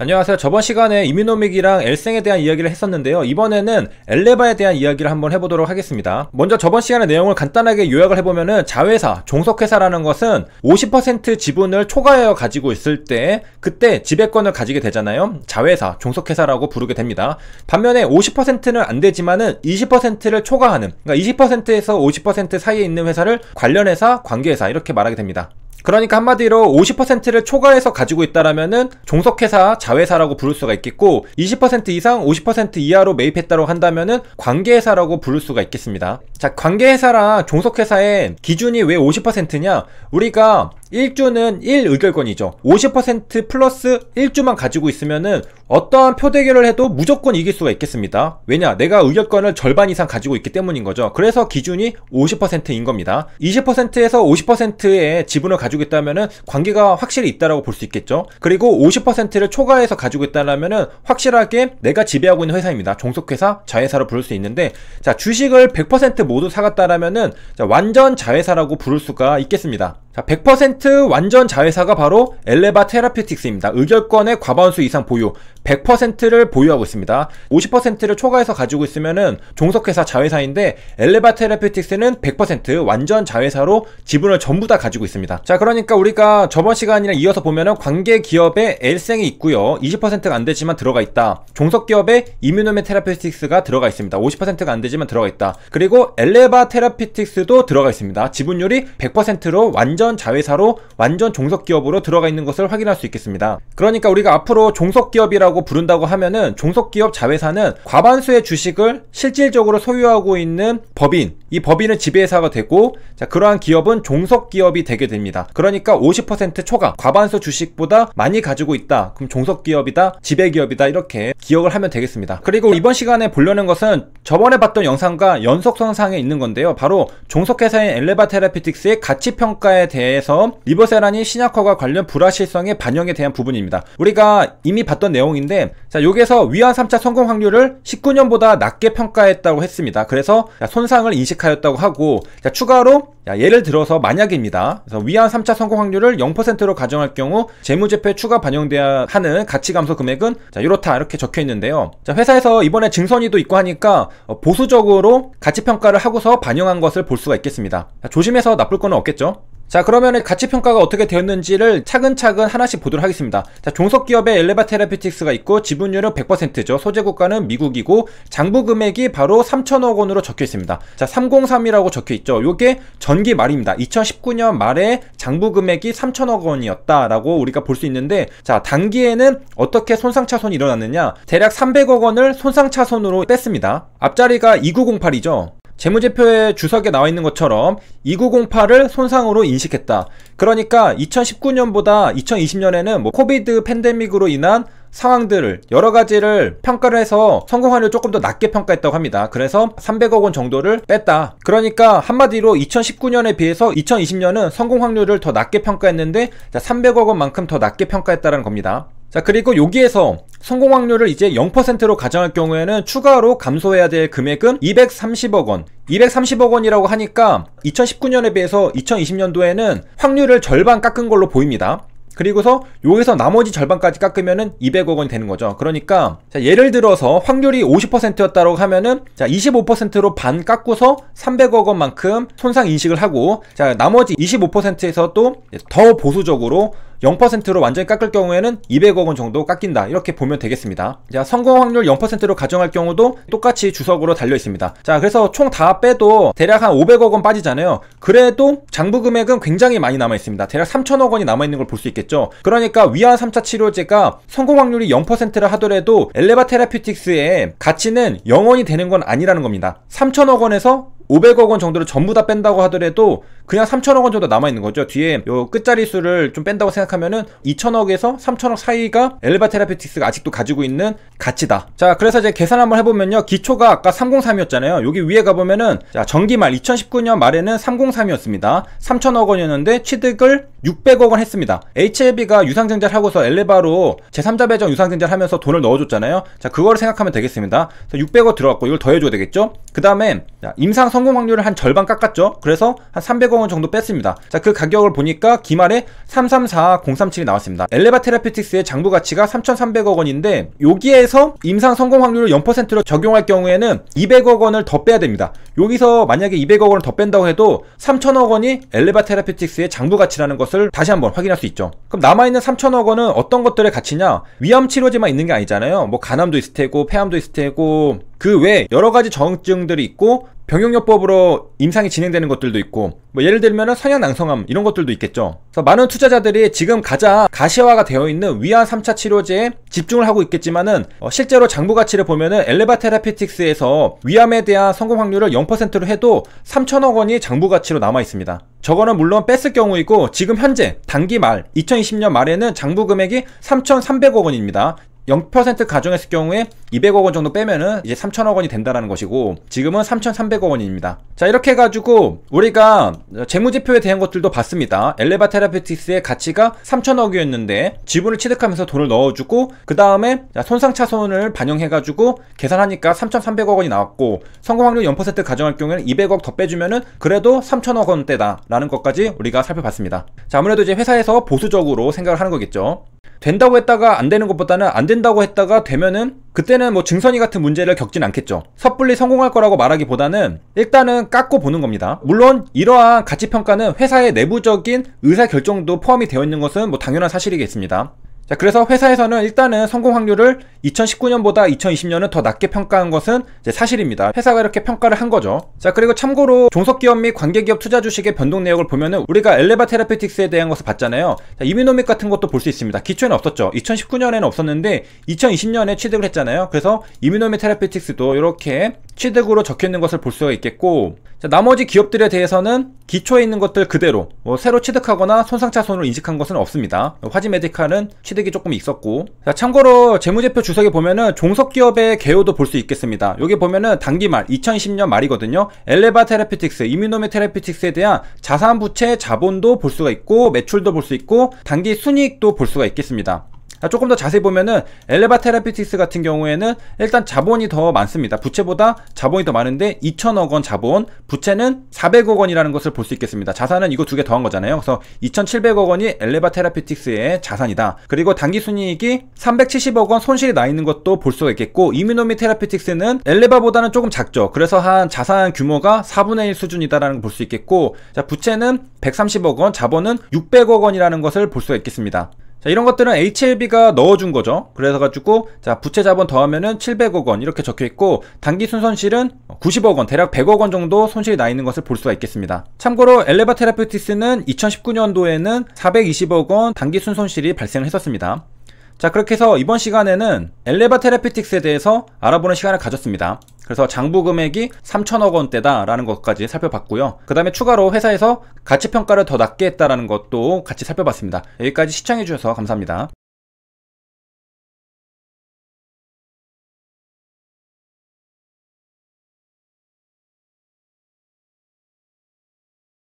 안녕하세요. 저번 시간에 이미노믹이랑 엘생에 대한 이야기를 했었는데요. 이번에는 엘레바에 대한 이야기를 한번 해보도록 하겠습니다. 먼저 저번 시간의 내용을 간단하게 요약을 해보면은 자회사, 종속회사라는 것은 50% 지분을 초과하여 가지고 있을 때 그때 지배권을 가지게 되잖아요. 자회사, 종속회사라고 부르게 됩니다. 반면에 50%는 안 되지만은 20%를 초과하는 그러니까 20%에서 50% 사이에 있는 회사를 관련회사, 관계회사 이렇게 말하게 됩니다. 그러니까 한마디로 50%를 초과해서 가지고 있다라면은 종속회사, 자회사라고 부를 수가 있겠고 20% 이상, 50% 이하로 매입했다고 한다면은 관계회사라고 부를 수가 있겠습니다. 자, 관계회사랑 종속회사의 기준이 왜 50%냐? 우리가 1주는 1의결권이죠. 50% 플러스 1주만 가지고 있으면은 어떠한 표대결을 해도 무조건 이길 수가 있겠습니다. 왜냐? 내가 의결권을 절반 이상 가지고 있기 때문인 거죠. 그래서 기준이 50%인 겁니다. 20%에서 50%의 지분을 가지고 있다면 관계가 확실히 있다라고 볼 수 있겠죠. 그리고 50%를 초과해서 가지고 있다라면은 확실하게 내가 지배하고 있는 회사입니다. 종속회사, 자회사로 부를 수 있는데 자, 주식을 100% 모두 사갔다라면은 완전 자회사라고 부를 수가 있겠습니다. 자, 100% 완전 자회사가 바로 엘레바 테라피틱스입니다 의결권의 과반수 이상 보유, 100%를 보유하고 있습니다. 50%를 초과해서 가지고 있으면은 종속회사 자회사인데 엘레바 테라피틱스는100% 완전 자회사로 지분을 전부 다 가지고 있습니다. 자, 그러니까 우리가 저번 시간이랑 이어서 보면은 관계 기업에 엘생이 있고요. 20%가 안 되지만 들어가 있다. 종속 기업에 이뮤노메 테라피틱스가 들어가 있습니다. 50%가 안 되지만 들어가 있다. 그리고 엘레바 테라피틱스도 들어가 있습니다. 지분율이 100%로 완전 완전 자회사로 완전 종속기업으로 들어가 있는 것을 확인할 수 있겠습니다. 그러니까 우리가 앞으로 종속기업이라고 부른다고 하면은 종속기업 자회사는 과반수의 주식을 실질적으로 소유하고 있는 법인, 이 법인은 지배회사가 되고 자, 그러한 기업은 종속기업이 되게 됩니다. 그러니까 50% 초과, 과반수 주식보다 많이 가지고 있다. 그럼 종속기업이다, 지배기업이다 이렇게 기억을 하면 되겠습니다. 그리고 이번 시간에 보려는 것은 저번에 봤던 영상과 연속성상에 있는 건데요. 바로 종속회사인 엘레바 테라피틱스의 가치평가에 대해 대해서 리버세란이 신약화와 관련 불확실성의 반영에 대한 부분입니다. 우리가 이미 봤던 내용인데 자 여기에서 위안 3차 성공 확률을 19년보다 낮게 평가했다고 했습니다. 그래서 손상을 인식하였다고 하고 자, 추가로 자, 예를 들어서 만약입니다. 그래서 위안 3차 성공 확률을 0%로 가정할 경우 재무제표에 추가 반영돼야 하는 가치 감소 금액은 자, 이렇다 이렇게 적혀 있는데요. 자, 회사에서 이번에 증선이도 있고 하니까 어, 보수적으로 가치 평가를 하고서 반영한 것을 볼 수가 있겠습니다. 자, 조심해서 나쁠 거는 없겠죠. 자 그러면 가치평가가 어떻게 되었는지를 차근차근 하나씩 보도록 하겠습니다 자 종속기업에 엘레바 테라피틱스가 있고 지분율은 100%죠 소재국가는 미국이고 장부금액이 바로 3천억 원으로 적혀 있습니다 자 303이라고 적혀 있죠 요게 전기 말입니다 2019년 말에 장부금액이 3천억 원이었다라고 우리가 볼 수 있는데 자 단기에는 어떻게 손상차손이 일어났느냐 대략 300억 원을 손상차손으로 뺐습니다 앞자리가 2908이죠 재무제표의 주석에 나와 있는 것처럼 2908을 손상으로 인식했다. 그러니까 2019년보다 2020년에는 뭐 코비드 팬데믹으로 인한 상황들을 여러 가지를 평가를 해서 성공률을 조금 더 낮게 평가했다고 합니다. 그래서 300억 원 정도를 뺐다. 그러니까 한마디로 2019년에 비해서 2020년은 성공 확률을 더 낮게 평가했는데 300억 원만큼 더 낮게 평가했다는 겁니다. 자 그리고 여기에서 성공 확률을 이제 0%로 가정할 경우에는 추가로 감소해야 될 금액은 230억 원 230억 원이라고 하니까 2019년에 비해서 2020년도에는 확률을 절반 깎은 걸로 보입니다 그리고서 여기서 나머지 절반까지 깎으면은 200억 원이 되는 거죠. 그러니까 예를 들어서 확률이 50%였다고 하면은 자 25%로 반 깎고서 300억 원만큼 손상 인식을 하고 자 나머지 25%에서 또 더 보수적으로 0%로 완전히 깎을 경우에는 200억 원 정도 깎인다 이렇게 보면 되겠습니다 자 성공 확률 0%로 가정할 경우도 똑같이 주석으로 달려 있습니다 자 그래서 총 다 빼도 대략 한 500억 원 빠지잖아요 그래도 장부 금액은 굉장히 많이 남아 있습니다 대략 3천억 원이 남아 있는 걸 볼 수 있겠죠 그러니까 위안 3차 치료제가 성공 확률이 0%를 하더라도 엘레바 테라퓨틱스의 가치는 영원히 되는 건 아니라는 겁니다 3천억 원에서 500억 원 정도를 전부 다 뺀다고 하더라도 그냥 3천억 원 정도 남아있는 거죠. 뒤에 요 끝자리 수를 좀 뺀다고 생각하면은 2천억에서 3천억 사이가 엘바 테라피틱스가 아직도 가지고 있는 가치다. 자, 그래서 이제 계산 한번 해보면요. 기초가 아까 303이었잖아요. 여기 위에 가보면은 자, 정기말 2019년 말에는 303이었습니다. 3천억 원이었는데 취득을 600억 원 했습니다. HLB가 유상증자를 하고서 엘레바로 제3자 배정 유상증자를 하면서 돈을 넣어줬잖아요. 자, 그거를 생각하면 되겠습니다. 600억 들어갔고 이걸 더해줘야 되겠죠? 그 다음에 임상 성공 확률을 한 절반 깎았죠? 그래서 한 300억 3 0원 정도 뺐습니다. 자, 그 가격을 보니까 기말에 334037이 나왔습니다. 엘레바 테라피틱스의 장부 가치가 3,300억 원인데 여기에서 임상 성공 확률을 0%로 적용할 경우에는 200억 원을 더 빼야 됩니다. 여기서 만약에 200억 원을 더 뺀다고 해도 3,000억 원이 엘레바 테라피틱스의 장부 가치라는 것을 다시 한번 확인할 수 있죠. 그럼 남아있는 3,000억 원은 어떤 것들의 가치냐? 위암 치료제만 있는 게 아니잖아요. 뭐 간암도 있을 테고 폐암도 있을 테고 그 외에 여러 가지 정증들이 있고 병용요법으로 임상이 진행되는 것들도 있고 뭐 예를 들면 성형 낭성암 이런 것들도 있겠죠. 그래서 많은 투 투자자들이 지금 가장 가시화가 되어 있는 위안 3차 치료제에 집중을 하고 있겠지만은 어 실제로 장부 가치를 보면은 엘레바 테라피틱스에서 위암에 대한 성공 확률을 0%로 해도 3천억 원이 장부 가치로 남아 있습니다. 저거는 물론 뺐을 경우이고 지금 현재 단기 말 2020년 말에는 장부 금액이 3,300억 원입니다. 0%가정했을 경우에 200억 원 정도 빼면은 이제 3천억 원이 된다는 것이고 지금은 3,300억 원입니다. 자 이렇게 해가지고 우리가 재무제표에 대한 것들도 봤습니다. 엘레바 테라피티스의 가치가 3천억이었는데 지분을 취득하면서 돈을 넣어주고 그 다음에 손상차손을 반영해가지고 계산하니까 3,300억 원이 나왔고 성공 확률 0% 가정할 경우에는 200억 더 빼주면은 그래도 3천억 원대다라는 것까지 우리가 살펴봤습니다. 자 아무래도 이제 회사에서 보수적으로 생각을 하는 거겠죠. 된다고 했다가 안 되는 것보다는 안 된다고 했다가 되면은 그때는 뭐 증선이 같은 문제를 겪진 않겠죠. 섣불리 성공할 거라고 말하기보다는 일단은 깎고 보는 겁니다. 물론 이러한 가치평가는 회사의 내부적인 의사결정도 포함이 되어 있는 것은 뭐 당연한 사실이겠습니다. 자, 그래서 회사에서는 일단은 성공 확률을 2019년보다 2020년은 더 낮게 평가한 것은 사실입니다. 회사가 이렇게 평가를 한 거죠. 자, 그리고 참고로 종속기업 및 관계기업 투자 주식의 변동 내역을 보면은 우리가 엘레바 테라피틱스에 대한 것을 봤잖아요. 자, 이미노믹 같은 것도 볼 수 있습니다. 기초에는 없었죠. 2019년에는 없었는데 2020년에 취득을 했잖아요. 그래서 이미노믹 테라피틱스도 이렇게 취득으로 적혀있는 것을 볼 수가 있겠고 자, 나머지 기업들에 대해서는 기초에 있는 것들 그대로 뭐 새로 취득하거나 손상차손으로 인식한 것은 없습니다. 화지메디칼은 취득이 조금 있었고 자, 참고로 재무제표 주석에 보면은 종속기업의 개요도 볼 수 있겠습니다. 여기 보면은 단기말 2020년 말이거든요. 엘레바 테라피틱스, 이뮤노메 테라피틱스에 대한 자산 부채 자본도 볼 수가 있고 매출도 볼 수 있고 단기 순이익도 볼 수가 있겠습니다. 아, 조금 더 자세히 보면은 엘레바 테라피티스 같은 경우에는 일단 자본이 더 많습니다. 부채보다 자본이 더 많은데 2천억 원 자본, 부채는 400억 원이라는 것을 볼 수 있겠습니다. 자산은 이거 두 개 더한 거잖아요. 그래서 2,700억 원이 엘레바 테라피틱스의 자산이다. 그리고 단기 순이익이 370억 원 손실이 나 있는 것도 볼 수가 있겠고 이미노미 테라피틱스는 엘레바보다는 조금 작죠. 그래서 한 자산 규모가 4분의 1 수준이다라는 걸 볼 수 있겠고 자, 부채는 130억 원, 자본은 600억 원이라는 것을 볼 수가 있겠습니다. 자, 이런 것들은 HLB가 넣어준 거죠. 그래서가지고, 자, 부채 자본 더하면은 700억 원 이렇게 적혀 있고, 단기 순손실은 90억 원, 대략 100억 원 정도 손실이 나 있는 것을 볼 수가 있겠습니다. 참고로 엘레바 테라피티스는 2019년도에는 420억 원 단기 순손실이 발생 했었습니다. 자 그렇게 해서 이번 시간에는 엘레바 테라피틱스에 대해서 알아보는 시간을 가졌습니다 그래서 장부 금액이 3천억 원대다 라는 것까지 살펴봤고요 그 다음에 추가로 회사에서 가치평가를 더 낮게 했다라는 것도 같이 살펴봤습니다 여기까지 시청해주셔서 감사합니다